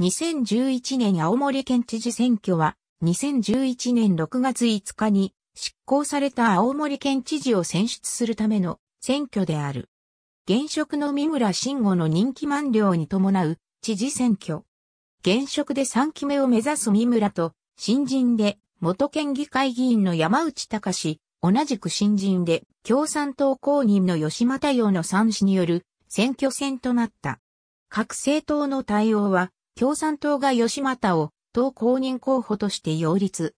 2011年青森県知事選挙は、2011年6月5日に執行された青森県知事を選出するための選挙である。現職の三村慎吾の任期満了に伴う知事選挙。現職で3期目を目指す三村と、新人で元県議会議員の山内隆同じく新人で共産党公認の吉又陽の三氏による選挙戦となった。各政党の対応は共産党が吉又を党公認候補として擁立。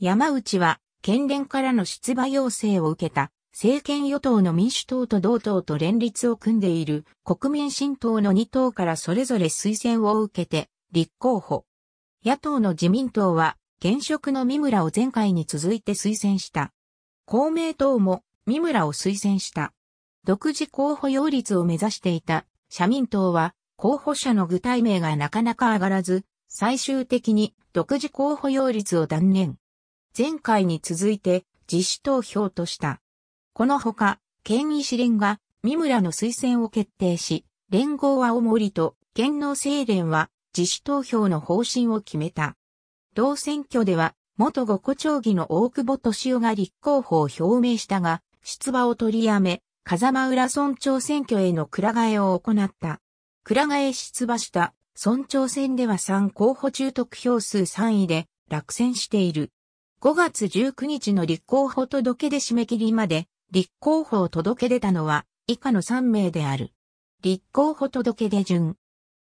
山内は、県連からの出馬要請を受けた、政権与党の民主党と同党と連立を組んでいる国民新党の2党からそれぞれ推薦を受けて、立候補。野党の自民党は、現職の三村を前回に続いて推薦した。公明党も三村を推薦した。独自候補擁立を目指していた社民党は候補者の具体名がなかなか上がらず、最終的に独自候補擁立を断念。前回に続いて自主投票とした。このほか、県医師連が三村の推薦を決定し、連合は青森と県の政連は自主投票の方針を決めた。同選挙では、元五個町議の大久保敏夫が立候補を表明したが、出馬を取りやめ、風間浦村長選挙へのく替えを行った。倉替へ出馬した、村長選では3候補中得票数3位で落選している。5月19日の立候補届出締め切りまで、立候補を届け出たのは以下の3名である。立候補届出順。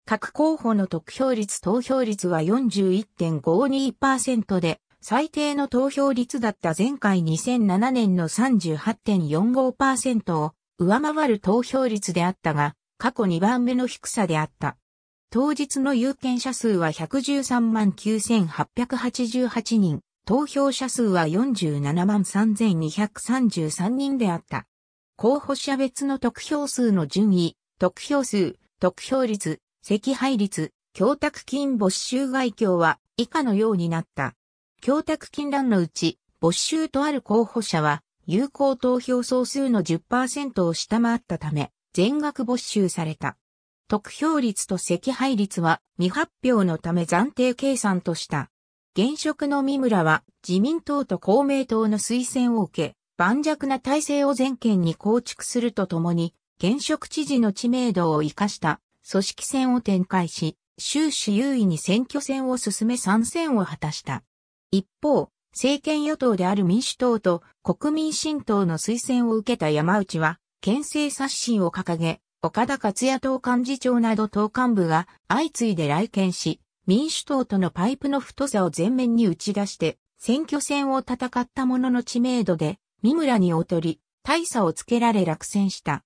各候補の得票率投票率は41.52%で、最低の投票率だった前回2007年の38.45%を上回る投票率であったが、過去2番目の低さであった。当日の有権者数は113万9888人、投票者数は47万3233人であった。候補者別の得票数の順位、得票数、得票率、赤配率、供託金没収外況は以下のようになった。供託金欄のうち、没収とある候補者は、有効投票総数の10%を下回ったため、全額没収された。得票率と惜敗率は未発表のため暫定計算とした。現職の三村は自民党と公明党の推薦を受け、盤石な体制を全県に構築するとともに、現職知事の知名度を活かした組織戦を展開し、終始優位に選挙戦を進め参戦を果たした。一方、政権与党である民主党と国民新党の推薦を受けた山内は、県政刷新を掲げ、岡田克也党幹事長など党幹部が相次いで来県し、民主党とのパイプの太さを前面に打ち出して、選挙戦を戦ったものの知名度で、三村に劣り、大差をつけられ落選した。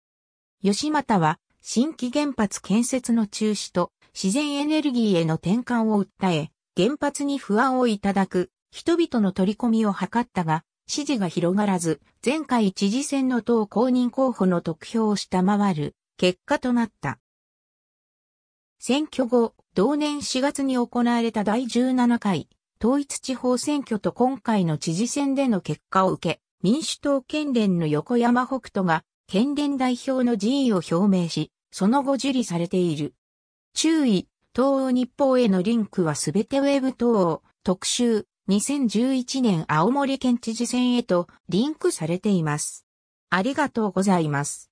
吉又は、新規原発建設の中止と、自然エネルギーへの転換を訴え、原発に不安をいただく、人々の取り込みを図ったが、支持が広がらず、前回知事選の党公認候補の得票を下回る結果となった。選挙後、同年4月に行われた第17回統一地方選挙と今回の知事選での結果を受け、民主党県連の横山北斗が県連代表の辞意を表明し、その後受理されている。注意、東欧日報へのリンクはすべてウェブ東欧特集2011年青森県知事選へとリンクされています。ありがとうございます。